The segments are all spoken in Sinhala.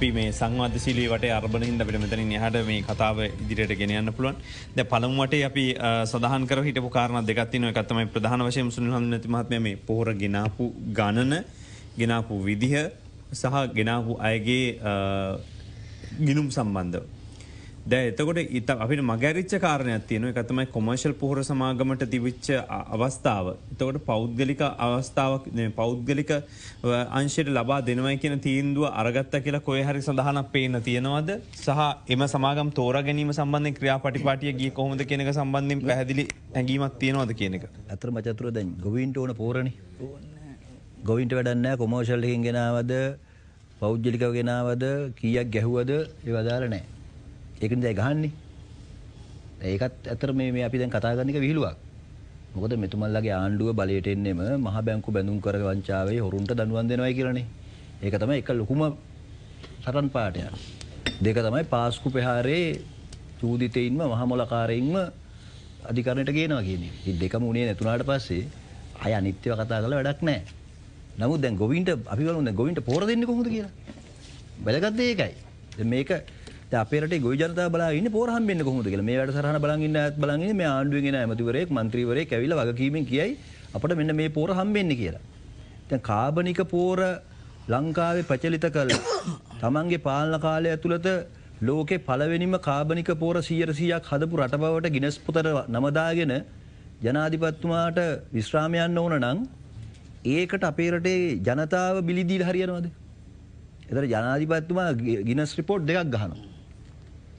අපි මේ සංවාධ ශීලීවට අර්බණහින්ද පිට මෙතන නිහට මේ කතාව ඉදිරියට ගෙනයන්න පුළුවන් ද පළමුුවට අපි සදහන් කර හිට කාරණ දෙගත්තින එකත්තමයි ප්‍රධාන වශය සුන්හන් නතිමත්ම මේ පෝර ගෙනාපු ගණන ගෙනාපු විදිහ සහ ගෙනාපු අයගේ ගිනුම් සම්බන්ධව. දැ එතකොට ඉත අපිට මගැරිච්ච කාරණයක් තියෙන එකතමයි කොමර්ශල් පොහොර සමාගමට තිවිච්ච අවස්ථාව. එතකොට පෞද්ගලික අවස්ථාවක් පෞද්ගලික අංශයට ලබා දෙනවයි කියෙන තීන්දුව අරගත්ත කියලා කොය හරි සඳහනක් පේන තියෙනවද සහ එම සමාගම් තෝර ගැනීම සම්බන්ධ ක්‍රියා පටිපාටිය ගී කොහොමද කියෙනක සම්බන්ධින් පැහැදිලි ඇගීමක් තියෙනවද කියනෙක. ඇතර මචතුර දැන් ගොවින්ට ඕන පෝරණ ගොවින්ට වැඩන්න කොමෝෂල්ලකින් ගෙනාවද පෞද්ජලිකව ගෙනාවද කියක් ගැහුවද ඒ වදාල නෑ. ඒකන දැ ගහන්නේ ඒකත් ඇතර මේ අපි දැන් කතාගන්නක විහිලුවක් මොකද මෙතුමල්ලගේ ආණ්ඩුව බලයට එන්නෙම මහ බැංකු බැඳුම් කර වංචාවේ හොරුන්ට දනුවන් දෙනවයි කියරනේ ඒක තමයි එක ලොකුම සටන් පාටය දෙක තමයි පාස්කු පෙහාරේ චූදිතයින්ම මහමොලකාරයින්ම අධිකරණයට ගේනවා කියන්නේ ඉ දෙකම උනේ නැතුනාට පස්සේ අය අනිත්‍යව කතා කළ වැඩක් නෑ නමුත් දැන් ගොවින්ට අපි වලුන්න ගොවින්ට පෝර දෙන්න කොහොද කියලා බැලගත්දේ ඒකයි මේක අපේට ගො ජනත බලාගන්න පෝරහම්ෙන්න්න කොහොද කියල මේ වැට සරහ බලගන්න ඇත් බලගන්න මේ ආණ්ඩුවගෙන ඇමතිවරෙක් මන්ත්‍රීවරය ඇවිල වගකීමෙන් කියයි අපට මෙන්න මේ පෝර හම්බෙන්න්න කියලා. තැන් කාබනික පෝර ලංකාවේ ප්‍රචලිත කල තමන්ගේ පාලන කාලය ඇතුළත ලෝකෙ පලවෙනිම කාබනික පෝර සීරසියක් හදපු රටබවට ගිනස් පුතර නමදාගෙන ජනාධිපත්තුමාට විශ්‍රාමයන්න ඕන නං ඒකට අපේරටේ ජනතාව බිලිදීල් හරියනවාද. එතර ජනාධිපත්තුමා ගිනස් රිපෝට් දෙකක් ගහනවා.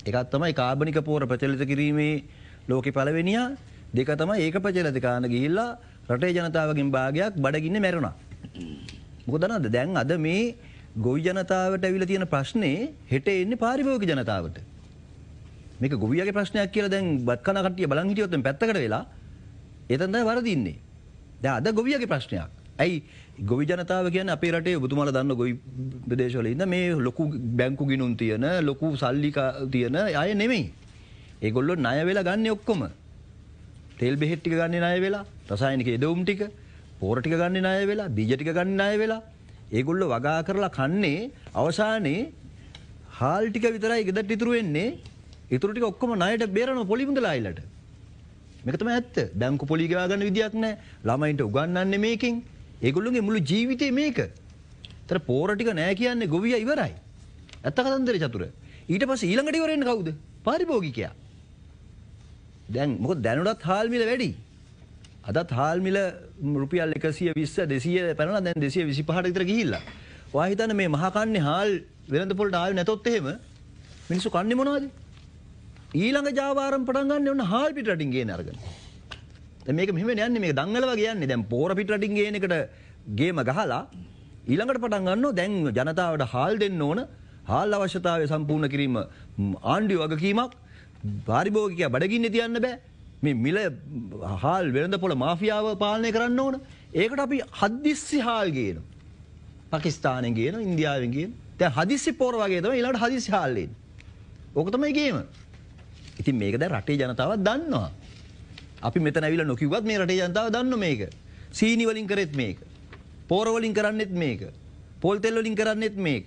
එකත් තමයි කාබනික පෝර ප්‍රචලිත කිරීමේ ලෝක පලවෙනිිය දෙක තමයි ඒක ප්‍රචලතිකාන ගිල්ලා රටේ ජනතාවකින් භාගයක් බඩගින්න මැරුණා. මොකදනද දැන් අද මේ ගොවි ජනතාවට ඇවිල තියෙන ප්‍රශ්නේ හෙට එන්න පාරිභෝග ජනතාවට. මේක ගොවියගේ ප්‍රශ්නයක් කියල දැන් බත්කනකටිය බලංහිටියොත්ම පැත්තකට වෙලා එතන්දයි වරදින්නේ. ද අද ගොවියගේ ප්‍රශ්නයක්. ඇයි ගොවි ජනතාව කියන අපේ රටේ බුතුමල දන්න ගොවි ප්‍රදේශවල ඉන්න මේ ලොකු බැංකු ගිනුම් තියෙන ලොකු සල්ලි තියෙන අය නෙමෙයි. ඒගොල්ලෝ ණය වෙලා ගන්න ඔක්කොම. තෙල් බෙහෙත් ටික ගන්න ණය වෙලා, රසායනික එදවුම් ටික, පෝර ටික ගන්න ණය වෙලා, බීජ ටික ගන්න ණය වෙලා. ඒගොල්ලෝ වගා කරලා කන්නේ අවසානයේ හාල් ටික විතරයි ගෙදරට ඉතුරු වෙන්නේ. ඉතුරු ටික ඔක්කොම ණයට බේරන පොලිමගලා අයලට. මේක තමයි ඇත්ත. බැංකු පොලි ගවා ගන්න විදියක් නැහැ. ළමයින්ට උගන්වන්නේ මේකෙන්. ඒගොල්ලුන්ගේ මුළු ජීවිතේ මේක. ඒතර පෝර ටික නෑ කියන්නේ ගොවියා ඉවරයි. ඇත්ත කතන්දරේ චතුර. ඊට පස්සේ ඊළඟට ඉවර වෙන්නේ කවුද? පාරිභෝගිකයා. දැන් මොකද දැනුණත් හාල් මිල වැඩි. අදත් හාල් මිල රුපියල් 120 200 පැනලා දැන් 225ට විතර ගිහිල්ලා. ඔයා හිතන්න මේ මහා කන්නේ හාල් වෙළඳ පොළට ආවේ නැතොත් එහෙම මිනිස්සු කන්නේ මොනවද? ඊළඟ ජාවාරම් පටන් ගන්න ඕන හාල් පිට රටින් ගේන අරගෙන. මේක මෙහෙම යන්නේ මේක දඟලවා කියන්නේ. දැන් පෝර පිට රටින් ගේන එකට ගේම ගහලා ඊළඟට පටන් ගන්නවා දැන් ජනතාවට හාල් දෙන්න ඕන. හාල් අවශ්‍යතාවය සම්පූර්ණ කිරීම ආණ්ඩුවේ වගකීමක්. පාරිභෝගිකය බඩගින්නේ තියන්න බෑ. මේ මිල හාල් වෙළඳපොළ මාෆියාව පාලනය කරන්න ඕන. ඒකට අපි හදිස්සි හාල් ගේනවා. පකිස්ථානෙන් ගේනවා, ඉන්දියාවෙන් ගේනවා. දැන් හදිස්සි පෝර වගේ තමයි ඊළඟට හදිස්සි හාල් එන්නේ. ඕක තමයි ගේම. ඉතින් මේක දැන් රටේ ජනතාව දන්නවා. අපි මෙත නැවිල නොකිවත් මේ රටේ ජනතාව දන්න මේක. සීනිවලින් කරෙත් මේක. පෝරවලින් කරන්නෙත් මේක. පොල්තෙල්වලින් කරන්නෙත් මේක.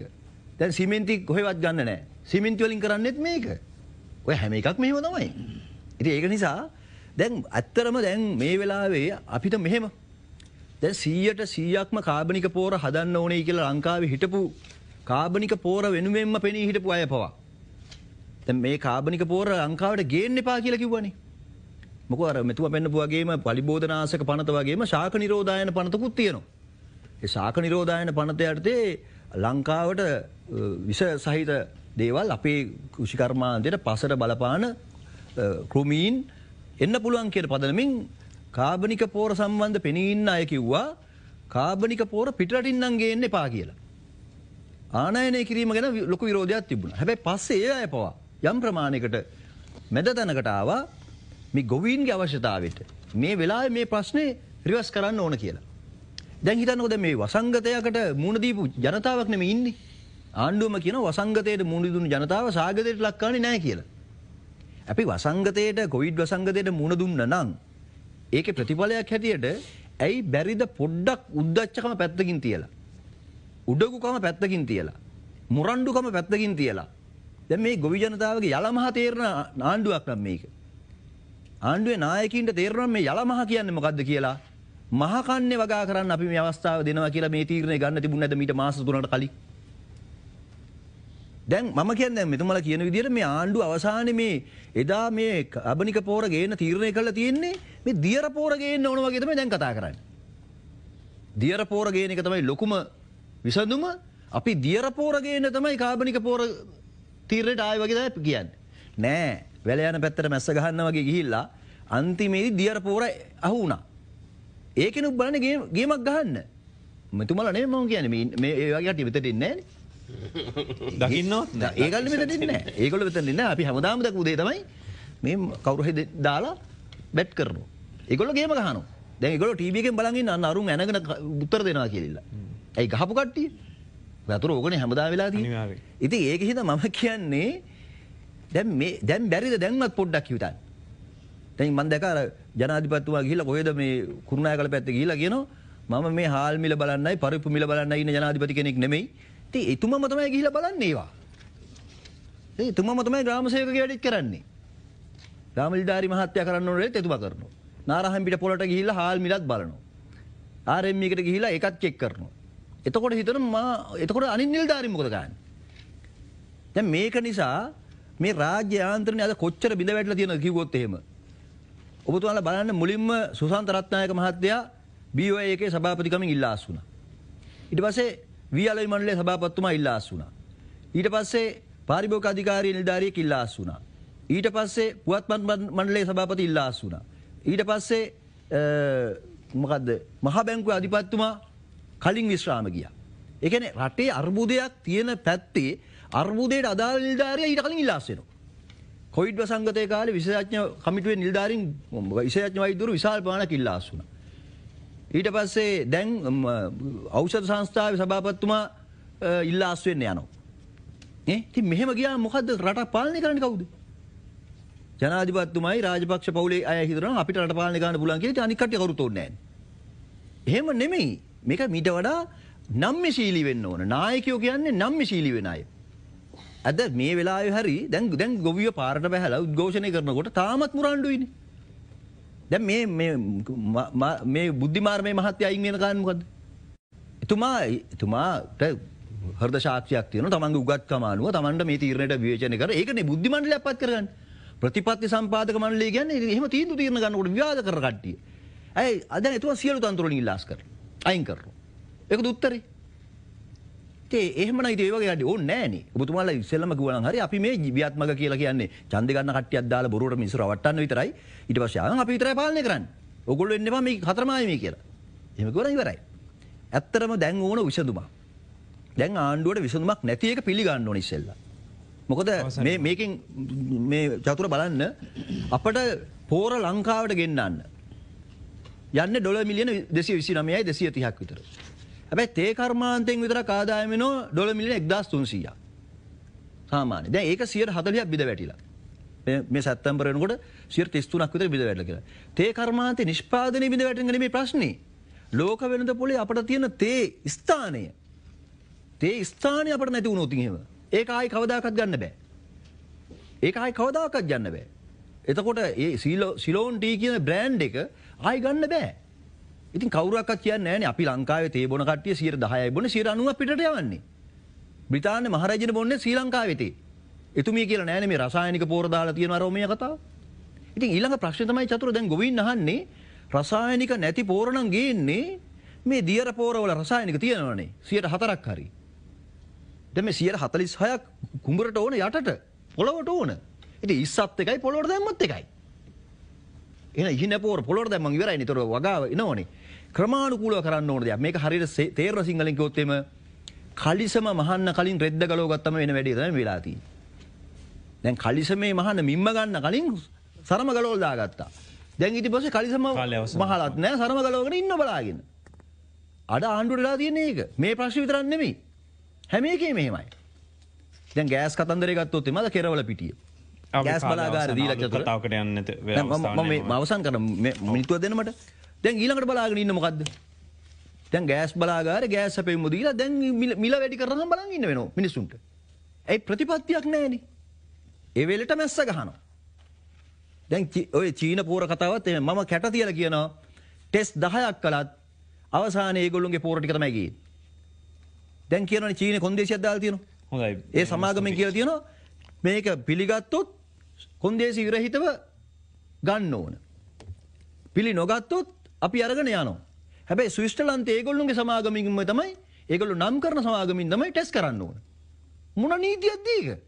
දැන් සිමෙන්ති කොහෙවත් ගන්න නෑ. සිමෙන්තිවලින් කරන්නෙත් මේක. ඔය හැම එකක් මෙහෙම තමයි. ඉතින් ඒක නිසා දැන් ඇත්තරම දැන් මේ වෙලාවේ අපිට මෙහෙම දැන් 100ට 100ක්ම කාබනික පෝර හදන්න ඕනේ කියලා ලංකාවේ හිටපු කාබනික පෝර වෙනුවෙන්ම පෙනී හිටපු අය පවා. දැන් මේ කාබනික පෝර ලංකාවට ගේන්න එපා කියලා කිව්වනේ. මොක අර මෙතුම පෙන්න්නපු වගේම පලිබෝධනාසක පනත වගේම ශාක නිරෝධයන පනතකුත් තියෙනවා. ශාක නිරෝධයන පනත අර්ථේ ලංකාවට විස සහිත දේවල් අපේ කෘෂිකර්මාන්තයට පසට බලපාන කෘමීන් එන්න පුළුවන් කියට පදනමින් කාබනික පෝර සම්බන්ධ පෙනීන්න අය කිව්වා කාබනික පෝර පිටටින්නන්ගේන්න එපා කියලා. ආනයනය කිරීම ගැන ලොක විරෝධයක් තිබුණ හැබැයි පස්සේ ඒ අය පවා යම් ප්‍රමාණයකට මැද තැනකටාව මේ ගොවීන්ගේ අවශ්‍යතාවට මේ වෙලා මේ ප්‍රශ්නය රිවස් කරන්න ඕන කියලා. දැන් හිතන්නකොද මේ වසංගතයකට මුණදීපු ජනතාවක්නම ඉන්න. ආණ්ඩුවම කියන වසංගතයට මුණදුන් ජනතාව සාගතයට ලක්කාන නෑ කියලා. අපි වසංගතයට කොවිඩ් වසංගතයට මුණදුන්න නං. ඒක ප්‍රතිඵලයක් හැටියට ඇයි බැරිද පොඩ්ඩක් උද්දච්චකම පැත්තකින් තියලා. උඩගුකම පැත්තකින් තියලා. මුරණ්ඩුකම පැත්තකින් තියලා. දැ මේ ගොවි ජනතාවගේ යළමහ තේරණ ආණ්ඩුවක් නම් මේක. ආණ්ඩුවේ නායකින්ට තේරෙනවා මේ යලමහ කියන්නේ මොකද්ද කියලා. මහ කන්නේ වගා කරන්න අපි මේ අවස්ථාව දෙනවා කියලා මේ තීරණය ගන්න තිබුණ නැද මීට මාස තුනකට කලින්. දැන් මම කියන්නේ මෙතුමලා කියන විදිහට මේ ආණ්ඩුව අවසානයේ මේ එදා මේ අබනික පෝර ගේන තීරණය කරලා තියෙන්නේ මේ දියර පෝර ගේන්න ඕන වගේ තමයි දැන් කතා කරන්නේ. දියර පෝර ගේන එක තමයි ලොකුම විසඳුම. අපි දියර පෝර ගේන්න තමයි කාබනික පෝර තීරණයට ආයෙ වගේ තමයි කියන්නේ. නෑ වැල යන පැත්තට මැස්ස ගහන්න වගේ ගිහිල්ලා අන්තිමේදී දියර පෝර අහු වුණා. ඒකෙනුත් බලන්න ගේමක් ගහන්න. මෙතුමල නේ මම කියන්නේ මේ ඒ වගේ කට්ටිය මෙතන ඉන්නේ නෑනේ. දකින්නවත් ඒගොල්ලෝ මෙතන ඉන්නේ නෑ. ඒගොල්ලෝ මෙතන ඉන්නේ අපි හැමදාම දක්ව උදේ තමයි මේ කවුරු හරි දාලා බැට් කරනවා. ඒගොල්ලෝ ගේම ගහනවා. දැන් ඒගොල්ලෝ ටීවී එකෙන් බලන් ඉන්න අන්න අරුන් ඇනගෙන උත්තර දෙනවා කියලා. ඇයි ගහපු කට්ටිය? වතුර ඕකනේ හැමදාම වෙලා තියෙන්නේ. ඉතින් ඒක හින්දා මම කියන්නේ දැන් මේ දැන් බැරිද දැන්වත් පොඩ්ඩක් හිතන්න. දැන් මම දැක අර ජනාධිපතිතුමා ගිහිල්ලා කොහෙද මේ කුරුණායකල පැත්තේ ගිහිල්ලා කියනවා මම මේ හාල් මිල බලන්නයි පරිප්පු මිල බලන්නයි ඉන්න ජනාධිපති කෙනෙක් නෙමෙයි. ඉතින් එතුමම තමයි ගිහිල්ලා බලන්නේ ඒවා. ඒ එතුමම තමයි ග්‍රාමසේවකගේ වැඩිත් කරන්නේ. ග්‍රාමලිඩාරි මහත්තයා කරන්න ඕන වෙලෙත් එතුමා කරනවා. නාරහම් පිට පොළට ගිහිල්ලා හාල් මිලත් බලනවා. ආරෙම් එකට ගිහිලා එකත් චෙක් කරනවා. එතකොට හිතන මා එතකොට අනිත් නිලධාරීන් මොකද කරන්නේ? දැන් මේක නිසා මේ රාජ්‍ය ආන්ත්‍රණය අද කොච්චර බිඳ වැටලා තියෙනවද කිව්වොත් එහෙම. ඔබතුමාලා බලන්න මුලින්ම සුසාන්ත රත්නායක මහත්තයා BOA එකේ සභාපතිකමෙන් ඉල්ලාස් වුණා. ඊට පස්සේ වීඅලවි මණ්ඩලයේ සභාපතිතුමා ඉල්ලාස් වුණා. ඊට පස්සේ පාරිභෝගික අධිකාරී නිලධාරියෙක් ඉල්ලාස් වුණා. ඊට පස්සේ පුවත්පත් මණ්ඩලයේ සභාපති ඉල්ලාස් වුණා. ඊට පස්සේ මොකද්ද මහා බැංකුවේ අධිපතිතුමා කලින් විශ්‍රාම ගියා. ඒ කියන්නේ රටේ අර්බුදයක් තියෙන පැත්තේ අර්බුදයට අදාළ නිලධාරියා ඊට කලින් ඉල්ලා අස්සෙනවා. කොවිඩ් වසංගතය කාලේ විශේෂඥ කමිටුවේ නිලධාරීන් විශේෂඥ වෛද්‍යවරු විශාල ප්‍රමාණයක් ඉල්ලා අස්සුණා. ඊට පස්සේ දැන් ඖෂධ සංස්ථාවේ සභාපතිතුමා ඉල්ලා අස් වෙන්න යනවා. නේ? ඉතින් මෙහෙම ගියා මොකද්ද රට පාලනය කරන්නේ කවුද? ජනාධිපතිතුමයි රාජපක්ෂ පවුලේ අය හිතනවා අපිට රට පාලනය කරන්න පුළුවන් කියලා ඉතින් අනික් කට්ටිය කවුරුත් ඕනේ නැහැ. එහෙම නෙමෙයි. මේක මීට වඩා නම්මශීලී වෙන්න ඕන. නායකයෝ කියන්නේ නම්මශීලී වෙන අය. ඇද මේ වෙලා හරි දැන් දැන් ගොවිය පාරට බැහලා උද්ඝෝෂණය කරනකොට තාමත් මුරණ්ඩුයිනේ. දැන් මේ මේ මේ බුද්ධිමාර්මයේ මහත්ය අයින් වෙන කාරණේ මොකද්ද? එතුමා එතුමාට හෘද ශාක්තියක් තියෙනවා තමන්ගේ උගත්කම අනුව තමන්ට මේ තීරණයට විවේචනය කර ඒකනේ බුද්ධි මණ්ඩලය අපත් කරගන්න. ප්‍රතිපත්ති සම්පාදක මණ්ඩලය කියන්නේ එහෙම තීන්දුව තීරණ ගන්නකොට විවාද කර කට්ටිය. ඇයි අද එතුමා සියලු තන්ත්‍රවලින් ඉල්ලාස් කරලා අයින් කරනවා. ඒකද උත්තරේ? ඇත්තේ එහෙමන ඉතින් ඒ වගේ කට්ටිය ඕනේ නැහනේ. ඔබතුමාලා ඉස්සෙල්ලම කිව්වා නම් හරි අපි මේ ජීවිත්මක කියලා කියන්නේ ඡන්ද ගන්න කට්ටියක් දාලා බොරුවට මිනිස්සු රවට්ටන්න විතරයි. ඊට පස්සේ ආන් අපි විතරයි පාලනය කරන්නේ. ඔයගොල්ලෝ එන්න එපා මේ හතරමයි මේ කියලා. එහෙම කිව්වනම් ඉවරයි. ඇත්තටම දැන් ඕන විසඳුමක්. දැන් ආණ්ඩුවට විසඳුමක් නැති එක පිළිගන්න ඕනේ ඉස්සෙල්ලා. මොකද මේ මේකෙන් මේ චතුර බලන්න අපට පෝර ලංකාවට ගෙන්නන්න. යන්න ඩොල මිලියන දෙසිය විසි නමයයි දෙසිය තිහක් විතර. ඇැයි තේ කර්මාන්තයෙන් විතර කාදායමනෝ ඩොල මිලින එක්දස් තුන්සිය. සාමාන්‍ය දැ ඒක සියට හදලියක් බිද වැටිලා. මේ සැත්තම්පරනකොට සිර ස්තුනක් විතර බිද වැටල කියලා තේ කර්මාන්තය නිෂ්පාදනය බිඳ වැටගෙන මේ ප්‍රශ්නය ලෝක වෙනද පොලේ අපට තියෙන තේ ස්ථානය. තේ ස්ථානය අපට නැති වුණෝතිහෙම ඒක ආයි කවදාකත් ගන්න බෑ. ඒක ආයි කවදාකත් ගන්න බෑ. එතකොට ඒ සිලෝන් ටී කියන බ්‍රෑන්් එක ආයි ගන්න බෑ. ඉතින් කවරක් කියන්න ෑන අපි ලංකාවේ තේ බොන කටිය සියට දහයයි බොන සිර අනුව පිට යවන්නේ. බ්‍රතාාන මහරජන බොන්න ශ්‍රී ලංකාවෙතේ. එතුමිය කියල නෑන මේ රසායනික පෝරදාලා තියෙන රෝමය කතාව. ඉතින් ඊළඟ ප්‍රශ්නතමයි චතුර දැන් ගොවින් අහන්නේ රසායනික නැති පෝරණන් ගේන්නේ මේ දියර පෝරවල රසායනික තියෙනවනේ සියට හතරක් හරි. දැම සියට හතලිස් හයක් කුඹරට ඕන යටට පොළොවට ඕන ඉති ඉස්සත් එකයි පොළොට දැම්මත් එකයි. එ ඉහින පෝර පොළොට දැම විරයි නිතර වගාව නෝනේ ක්‍රමාණුකූලව කරන්න ඕන දෙයක් මේක හරියට තේර සිංහලින් කිව්වොත් එම කලිසම මහන්න කලින් රෙද්ද ගලව ගත්තම වෙන වැඩේ තමයි වෙලා තියෙන්නේ දැන් කලිසමේ මහන්න මිම්ම ගන්න කලින් සරම ගලවලා දාගත්තා දැන් ඊට පස්සේ කලිසම මහලත් නැහැ සරම ගලවගෙන ඉන්න බලාගෙන අඩ ආණ්ඩුවට වෙලා තියෙන එක මේ ප්‍රශ්නේ විතරක් නෙමෙයි හැම එකේම මෙහෙමයි දැන් ගෑස් කතන්දරේ ගත්තොත් එමද කෙරවල පිටියේ ගෑස් බලාගාර දීලා කතාවකට යන්න මම අවසන් කරන මිනිත්තුව දෙනමට දැන් ඊළඟට බලාගෙන ඉන්න මොකද්ද? දැන් ගෑස් බලාගාරේ ගෑස් හැපෙන්න දීලා දැන් මිල වැඩි කරනකම් බලන් ඉන්න වෙනවා මිනිසුන්ට. ඒ ප්‍රතිපත්තියක් නැහැනේ. ඒ වෙලෙට මැස්ස ගහනවා. දැන් ඔය චීන පෝර කතාවත් මම කැට තියලා කියනවා. ටෙස්ට් 10ක් කළත් අවසානයේ ඒගොල්ලොන්ගේ පෝර ටික තමයි ගියේ. දැන් කියනවනේ චීන කොන්දේසියක් දාලා තියෙනවා. හොඳයි. ඒ සමාගමෙන් කියලා තියෙනවා මේක පිළිගත්තොත් කොන්දේසි විරහිතව ගන්න ඕන. පිළි නොගත්තොත් අපි අරගෙන යනවා. හැබැයි ස්විස්ටලන්තේ ඒගොල්ලොන්ගේ සමාගමින්ම තමයි ඒගොල්ලෝ නම් කරන සමාගමින් තමයි ටෙස්ට් කරන්න ඕන. මොන නීතියක්ද ඒක?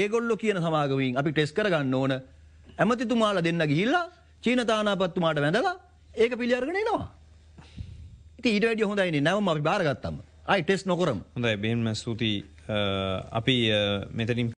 ඒගොල්ලෝ කියන සමාගමින් අපි ටෙස්ට් කරගන්න ඕන. ඇමතිතුමාලා දෙන්න ගිහිල්ලා චීන තානාපත්තුමාට වැඳලා ඒක පිළි අරගෙන එනවා. ඉතින් ඊට වැඩිය හොඳයිනේ නැවම අපි බාරගත්තම. ආයි ටෙස්ට් නොකරමු. හොඳයි බෙහෙම ස්තුතියි. අපි මෙතනින්